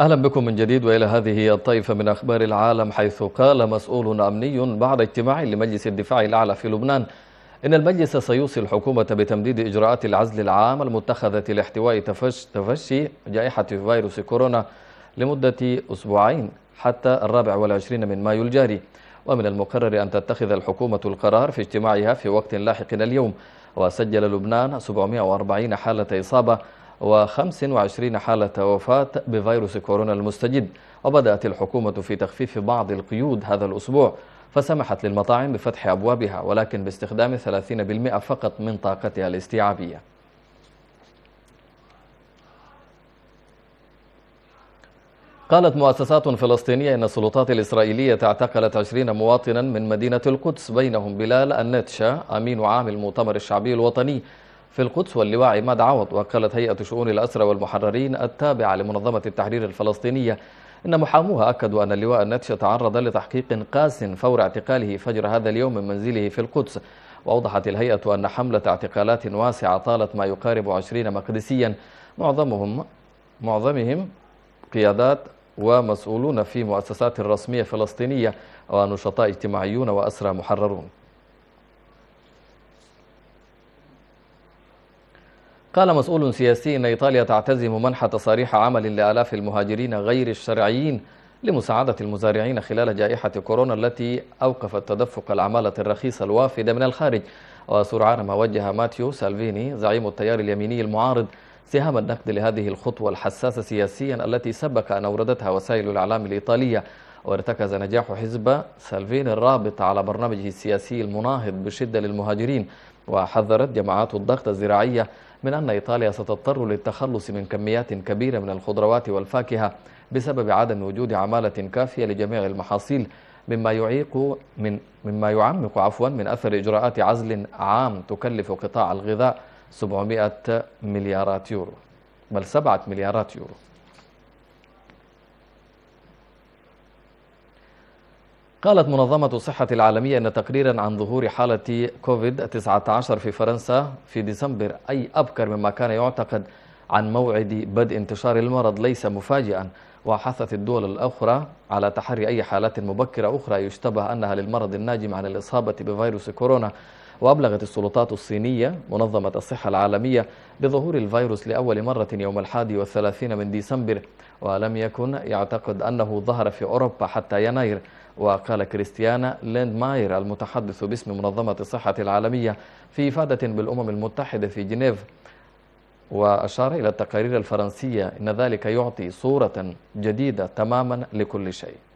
أهلا بكم من جديد وإلى هذه الطيفة من أخبار العالم حيث قال مسؤول أمني بعد اجتماع لمجلس الدفاع الأعلى في لبنان إن المجلس سيوصي الحكومة بتمديد إجراءات العزل العام المتخذة لاحتواء تفشي جائحة فيروس كورونا لمدة أسبوعين حتى الرابع والعشرين من مايو الجاري ومن المقرر أن تتخذ الحكومة القرار في اجتماعها في وقت لاحق اليوم وسجل لبنان 740 حالة إصابة و25 حالة وفاة بفيروس كورونا المستجد وبدأت الحكومة في تخفيف بعض القيود هذا الأسبوع فسمحت للمطاعم بفتح أبوابها ولكن باستخدام 30% فقط من طاقتها الاستيعابية قالت مؤسسات فلسطينية إن السلطات الإسرائيلية اعتقلت 20 مواطنا من مدينة القدس بينهم بلال النتشا أمين عام المؤتمر الشعبي الوطني في القدس واللواء عماد عوض وقالت هيئة شؤون الأسرى والمحررين التابعة لمنظمة التحرير الفلسطينية إن محاموها أكدوا أن اللواء النتش تعرض لتحقيق قاس فور اعتقاله فجر هذا اليوم من منزله في القدس وأوضحت الهيئة أن حملة اعتقالات واسعة طالت ما يقارب عشرين مقدسيا معظمهم معظمهم قيادات ومسؤولون في مؤسسات رسمية فلسطينية ونشطاء اجتماعيون وأسرى محررون قال مسؤول سياسي أن إيطاليا تعتزم منح تصاريح عمل لآلاف المهاجرين غير الشرعيين لمساعدة المزارعين خلال جائحة كورونا التي أوقفت تدفق العمالة الرخيصة الوافدة من الخارج وسرعان ما وجه ماتيو سالفيني زعيم التيار اليميني المعارض سهام النقد لهذه الخطوة الحساسة سياسيا التي سبق أن أوردتها وسائل الإعلام الإيطالية وارتكز نجاح حزب سالفين الرابط على برنامجه السياسي المناهض بشدة للمهاجرين وحذرت جماعات الضغط الزراعية من أن إيطاليا ستضطر للتخلص من كميات كبيرة من الخضروات والفاكهة بسبب عدم وجود عمالة كافية لجميع المحاصيل مما يعيق من مما يعمق عفوا من أثر إجراءات عزل عام تكلف قطاع الغذاء 700 مليارات يورو بل 7 مليارات يورو قالت منظمة الصحة العالمية أن تقريرا عن ظهور حالة كوفيد-19 في فرنسا في ديسمبر أي أبكر مما كان يعتقد عن موعد بدء انتشار المرض ليس مفاجئا وحثت الدول الأخرى على تحري أي حالات مبكرة أخرى يشتبه أنها للمرض الناجم عن الإصابة بفيروس كورونا وأبلغت السلطات الصينية منظمة الصحة العالمية بظهور الفيروس لأول مرة يوم الحادي والثلاثين من ديسمبر ولم يكن يعتقد أنه ظهر في أوروبا حتى يناير وقال كريستيانا ليند ماير المتحدث باسم منظمة الصحة العالمية في إفادة بالأمم المتحدة في جنيف وأشار إلى التقارير الفرنسية إن ذلك يعطي صورة جديدة تماما لكل شيء